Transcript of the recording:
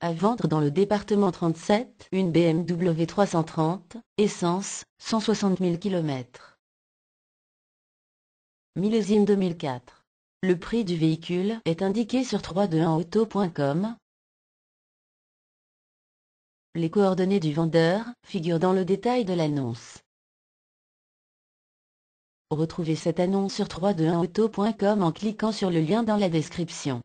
À vendre dans le département 37, une BMW 330, essence, 160 000 km. Millésime 2004. Le prix du véhicule est indiqué sur 321auto.com. Les coordonnées du vendeur figurent dans le détail de l'annonce. Retrouvez cette annonce sur 321auto.com en cliquant sur le lien dans la description.